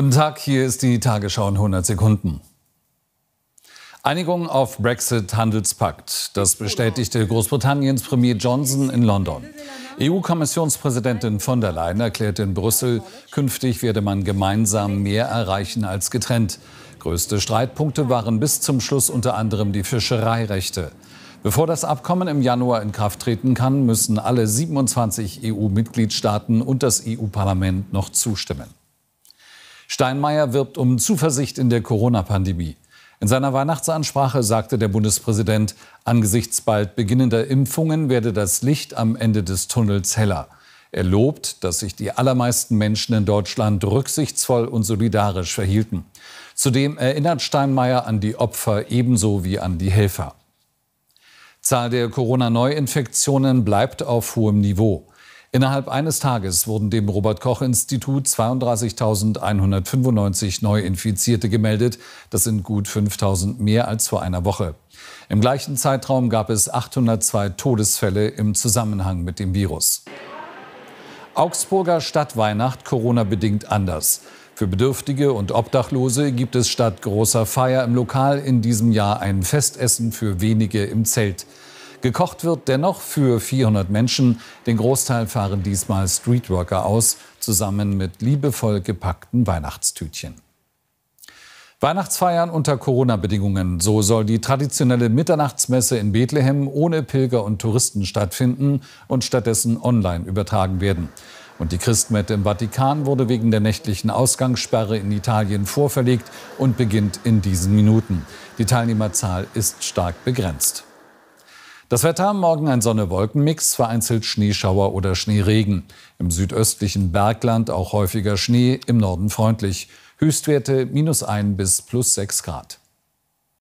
Guten Tag, hier ist die Tagesschau in 100 Sekunden. Einigung auf Brexit-Handelspakt. Das bestätigte Großbritanniens Premier Johnson in London. EU-Kommissionspräsidentin von der Leyen erklärte in Brüssel, künftig werde man gemeinsam mehr erreichen als getrennt. Größte Streitpunkte waren bis zum Schluss unter anderem die Fischereirechte. Bevor das Abkommen im Januar in Kraft treten kann, müssen alle 27 EU-Mitgliedstaaten und das EU-Parlament noch zustimmen. Steinmeier wirbt um Zuversicht in der Corona-Pandemie. In seiner Weihnachtsansprache sagte der Bundespräsident, angesichts bald beginnender Impfungen werde das Licht am Ende des Tunnels heller. Er lobt, dass sich die allermeisten Menschen in Deutschland rücksichtsvoll und solidarisch verhielten. Zudem erinnert Steinmeier an die Opfer ebenso wie an die Helfer. Zahl der Corona-Neuinfektionen bleibt auf hohem Niveau. Innerhalb eines Tages wurden dem Robert-Koch-Institut 32.195 Neuinfizierte gemeldet. Das sind gut 5.000 mehr als vor einer Woche. Im gleichen Zeitraum gab es 802 Todesfälle im Zusammenhang mit dem Virus. Augsburger Stadtweihnacht Corona-bedingt anders. Für Bedürftige und Obdachlose gibt es statt großer Feier im Lokal in diesem Jahr ein Festessen für wenige im Zelt. Gekocht wird dennoch für 400 Menschen. Den Großteil fahren diesmal Streetworker aus, zusammen mit liebevoll gepackten Weihnachtstütchen. Weihnachtsfeiern unter Corona-Bedingungen. So soll die traditionelle Mitternachtsmesse in Bethlehem ohne Pilger und Touristen stattfinden und stattdessen online übertragen werden. Und die Christmette im Vatikan wurde wegen der nächtlichen Ausgangssperre in Italien vorverlegt und beginnt in diesen Minuten. Die Teilnehmerzahl ist stark begrenzt. Das Wetter morgen ein Sonne-Wolken-Mix, vereinzelt Schneeschauer oder Schneeregen. Im südöstlichen Bergland auch häufiger Schnee, im Norden freundlich. Höchstwerte minus 1 bis plus 6 Grad.